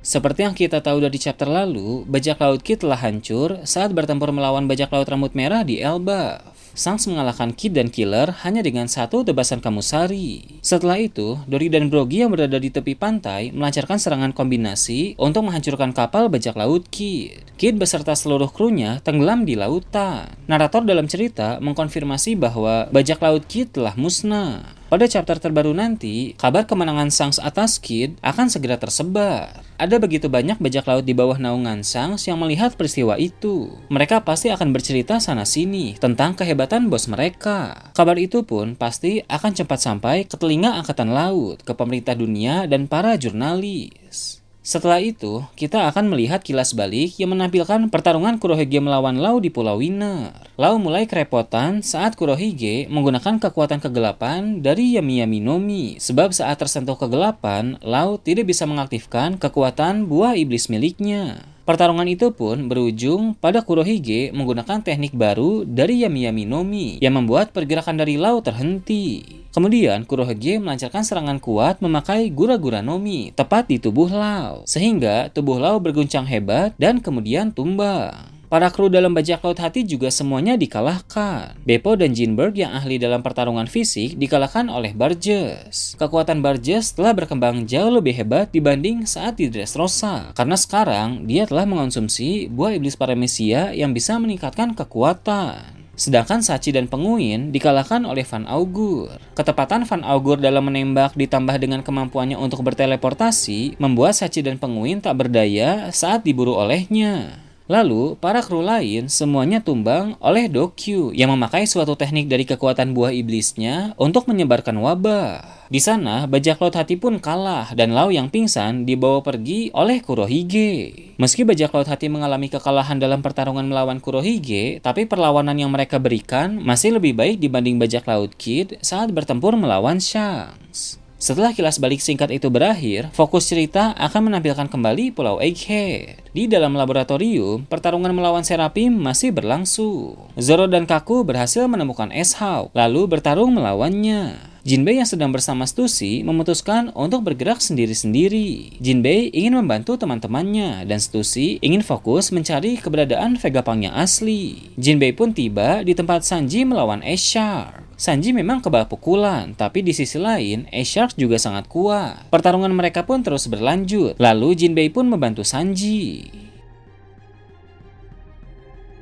Seperti yang kita tahu dari chapter lalu, bajak laut Kid telah hancur saat bertempur melawan bajak laut rambut merah di Elba. Sangs mengalahkan Kid dan Killer hanya dengan satu tebasan Kamusari. Setelah itu, Dori dan Brogi yang berada di tepi pantai melancarkan serangan kombinasi untuk menghancurkan kapal bajak laut Kid. Kid beserta seluruh krunya tenggelam di lautan. Narator dalam cerita mengkonfirmasi bahwa bajak laut Kid telah musnah. Pada chapter terbaru nanti, kabar kemenangan Sangs atas Kid akan segera tersebar. Ada begitu banyak bajak laut di bawah naungan Sangs yang melihat peristiwa itu. Mereka pasti akan bercerita sana-sini tentang kehebatan bos mereka. Kabar itu pun pasti akan cepat sampai ke telinga angkatan laut, ke pemerintah dunia, dan para jurnalis. Setelah itu, kita akan melihat kilas balik yang menampilkan pertarungan Kurohige melawan Lau di Pulau Winner. Lau mulai kerepotan saat Kurohige menggunakan kekuatan kegelapan dari Yami Yamiyami Mi, sebab saat tersentuh kegelapan, Lau tidak bisa mengaktifkan kekuatan buah iblis miliknya. Pertarungan itu pun berujung pada Kurohige menggunakan teknik baru dari Yamiyami Nomi yang membuat pergerakan dari Lau terhenti. Kemudian Kurohige melancarkan serangan kuat memakai Gura-Gura Nomi tepat di tubuh Lau sehingga tubuh Lau berguncang hebat dan kemudian tumbang. Para kru dalam bajak laut hati juga semuanya dikalahkan. Beppo dan Jinberg yang ahli dalam pertarungan fisik dikalahkan oleh Burgess. Kekuatan Burgess telah berkembang jauh lebih hebat dibanding saat di Dressrosa. Karena sekarang dia telah mengonsumsi buah iblis paramesia yang bisa meningkatkan kekuatan. Sedangkan Sachi dan Penguin dikalahkan oleh Van Augur. Ketepatan Van Augur dalam menembak ditambah dengan kemampuannya untuk berteleportasi membuat Sachi dan Penguin tak berdaya saat diburu olehnya. Lalu, para kru lain semuanya tumbang oleh Dokyu yang memakai suatu teknik dari kekuatan buah iblisnya untuk menyebarkan wabah. Di sana, bajak laut hati pun kalah dan Lau yang pingsan dibawa pergi oleh Kurohige. Meski bajak laut hati mengalami kekalahan dalam pertarungan melawan Kurohige, tapi perlawanan yang mereka berikan masih lebih baik dibanding bajak laut Kid saat bertempur melawan Shanks. Setelah kilas balik singkat itu berakhir, fokus cerita akan menampilkan kembali Pulau Egghead. Di dalam laboratorium, pertarungan melawan Serapim masih berlangsung. Zoro dan Kaku berhasil menemukan Eshaw, lalu bertarung melawannya. Jinbei yang sedang bersama Stussy memutuskan untuk bergerak sendiri-sendiri. Jinbei ingin membantu teman-temannya dan Stussy ingin fokus mencari keberadaan Vegapunk yang asli. Jinbei pun tiba di tempat Sanji melawan Eshar. Sanji memang kebal pukulan, tapi di sisi lain, A-Sharks juga sangat kuat. Pertarungan mereka pun terus berlanjut, lalu Jinbei pun membantu Sanji.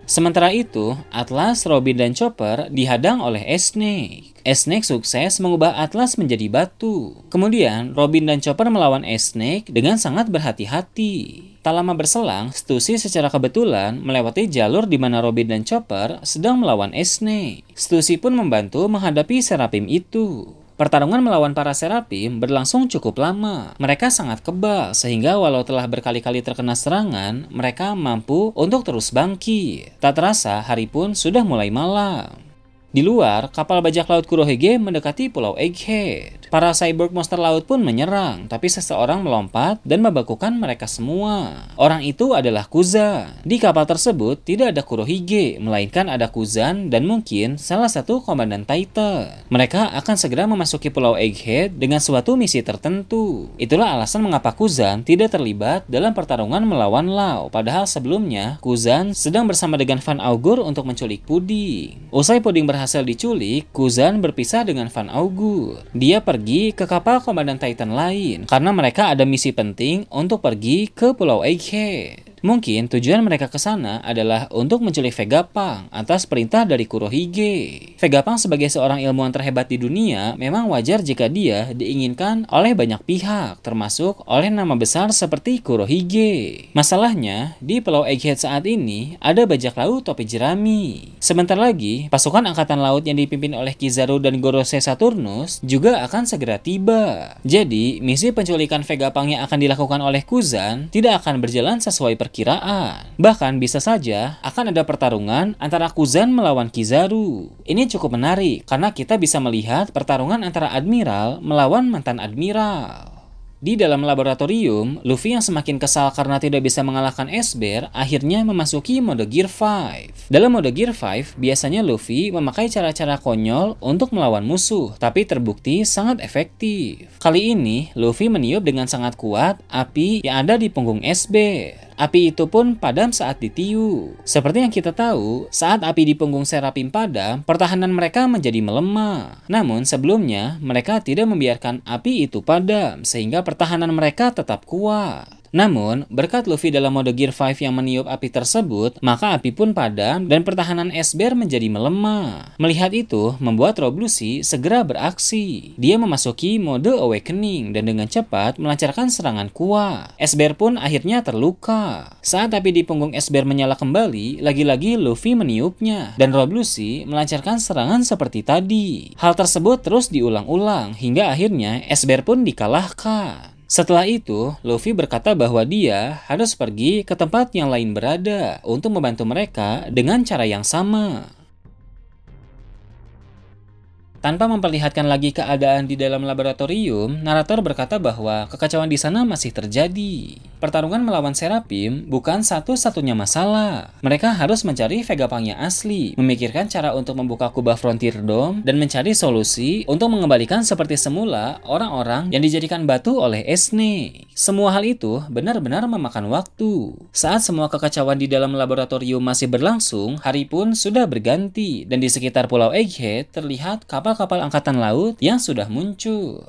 Sementara itu, Atlas, Robin, dan Chopper dihadang oleh Snake. Snake sukses mengubah Atlas menjadi batu. Kemudian, Robin dan Chopper melawan Snake dengan sangat berhati-hati. Tak lama berselang, Stussy secara kebetulan melewati jalur di mana Robin dan Chopper sedang melawan Esne. Stussy pun membantu menghadapi Serapim itu. Pertarungan melawan para Serapim berlangsung cukup lama. Mereka sangat kebal sehingga walau telah berkali-kali terkena serangan, mereka mampu untuk terus bangkit. Tak terasa hari pun sudah mulai malam. Di luar, kapal bajak laut Kurohige mendekati Pulau Egghead. Para cyborg monster laut pun menyerang, tapi seseorang melompat dan membekukan mereka semua. Orang itu adalah Kuza. Di kapal tersebut tidak ada Kurohige, melainkan ada Kuzan dan mungkin salah satu komandan Titan. Mereka akan segera memasuki pulau Egghead dengan suatu misi tertentu. Itulah alasan mengapa Kuzan tidak terlibat dalam pertarungan melawan Lau. padahal sebelumnya Kuzan sedang bersama dengan Van Augur untuk menculik Puding. Usai Puding berhasil diculik, Kuzan berpisah dengan Van Augur. Dia pergi pergi ke kapal komandan Titan lain karena mereka ada misi penting untuk pergi ke Pulau Egghead. Mungkin tujuan mereka ke sana adalah untuk menculik Vegapunk atas perintah dari Kurohige. Vegapunk sebagai seorang ilmuwan terhebat di dunia memang wajar jika dia diinginkan oleh banyak pihak, termasuk oleh nama besar seperti Kurohige. Masalahnya, di Pulau Egghead saat ini ada bajak laut topi jerami. Sebentar lagi, pasukan angkatan laut yang dipimpin oleh Kizaru dan Gorose Saturnus juga akan segera tiba. Jadi, misi penculikan Vegapunk yang akan dilakukan oleh Kuzan tidak akan berjalan sesuai perkiraan perkiraan. Bahkan bisa saja akan ada pertarungan antara Kuzan melawan Kizaru. Ini cukup menarik karena kita bisa melihat pertarungan antara admiral melawan mantan admiral. Di dalam laboratorium, Luffy yang semakin kesal karena tidak bisa mengalahkan Esber akhirnya memasuki mode Gear 5. Dalam mode Gear 5, biasanya Luffy memakai cara-cara konyol untuk melawan musuh, tapi terbukti sangat efektif. Kali ini, Luffy meniup dengan sangat kuat api yang ada di punggung Esber. Api itu pun padam saat ditiu. Seperti yang kita tahu, saat api di punggung Serapim padam, pertahanan mereka menjadi melemah. Namun sebelumnya, mereka tidak membiarkan api itu padam sehingga pertahanan mereka tetap kuat. Namun, berkat Luffy dalam mode Gear 5 yang meniup api tersebut, maka api pun padam dan pertahanan S menjadi melemah. Melihat itu, membuat Rob Lucy segera beraksi. Dia memasuki mode Awakening dan dengan cepat melancarkan serangan kuat. S pun akhirnya terluka. Saat api di punggung S menyala kembali, lagi-lagi Luffy meniupnya dan Rob Lucy melancarkan serangan seperti tadi. Hal tersebut terus diulang-ulang hingga akhirnya S pun dikalahkan. Setelah itu, Luffy berkata bahwa dia harus pergi ke tempat yang lain berada untuk membantu mereka dengan cara yang sama. Tanpa memperlihatkan lagi keadaan di dalam laboratorium, narator berkata bahwa kekacauan di sana masih terjadi. Pertarungan melawan Serapim bukan satu-satunya masalah. Mereka harus mencari Vegapangnya asli, memikirkan cara untuk membuka kubah Frontier Dome, dan mencari solusi untuk mengembalikan seperti semula orang-orang yang dijadikan batu oleh Esne. Semua hal itu benar-benar memakan waktu. Saat semua kekacauan di dalam laboratorium masih berlangsung, hari pun sudah berganti, dan di sekitar Pulau Egghead terlihat kapal kapal-kapal angkatan laut yang sudah muncul.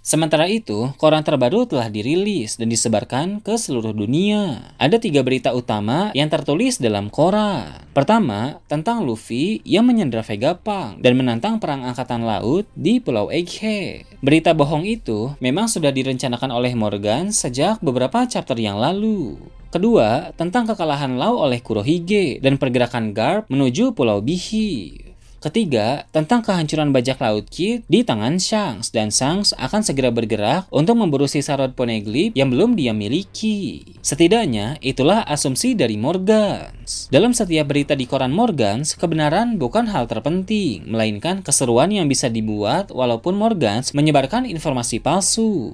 Sementara itu, koran terbaru telah dirilis dan disebarkan ke seluruh dunia. Ada tiga berita utama yang tertulis dalam koran. Pertama, tentang Luffy yang menyandera Vegapunk dan menantang perang angkatan laut di Pulau Egghead. Berita bohong itu memang sudah direncanakan oleh Morgan sejak beberapa chapter yang lalu. Kedua, tentang kekalahan Lau oleh Kurohige dan pergerakan Garp menuju Pulau Bihi. Ketiga, tentang kehancuran bajak laut Kid di tangan Shanks dan Shanks akan segera bergerak untuk memburu sisa Rod Poneglyph yang belum dia miliki. Setidaknya, itulah asumsi dari Morgans. Dalam setiap berita di koran Morgans, kebenaran bukan hal terpenting, melainkan keseruan yang bisa dibuat walaupun Morgans menyebarkan informasi palsu.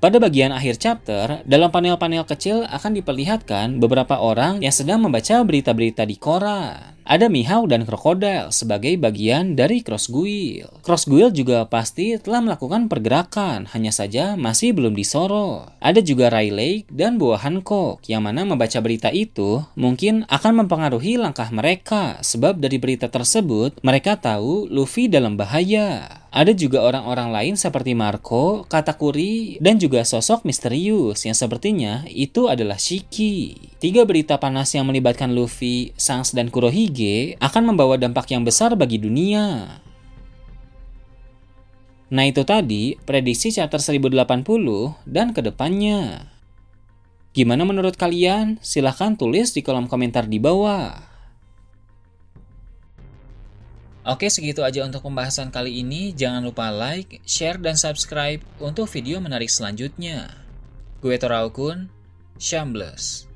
Pada bagian akhir chapter, dalam panel-panel kecil akan diperlihatkan beberapa orang yang sedang membaca berita-berita di koran. Ada Mihawk dan Krokodil sebagai bagian dari Cross Cross Crossguil juga pasti telah melakukan pergerakan, hanya saja masih belum disorot. Ada juga Riley dan Boa Hancock yang mana membaca berita itu mungkin akan mempengaruhi langkah mereka sebab dari berita tersebut mereka tahu Luffy dalam bahaya. Ada juga orang-orang lain seperti Marco, Katakuri, dan juga sosok misterius yang sepertinya itu adalah Shiki. Tiga berita panas yang melibatkan Luffy, Sans, dan Kurohige akan membawa dampak yang besar bagi dunia. Nah itu tadi prediksi chapter 1080 dan kedepannya. Gimana menurut kalian? Silahkan tulis di kolom komentar di bawah. Oke segitu aja untuk pembahasan kali ini. Jangan lupa like, share, dan subscribe untuk video menarik selanjutnya. Gue Toraukun, Shambles.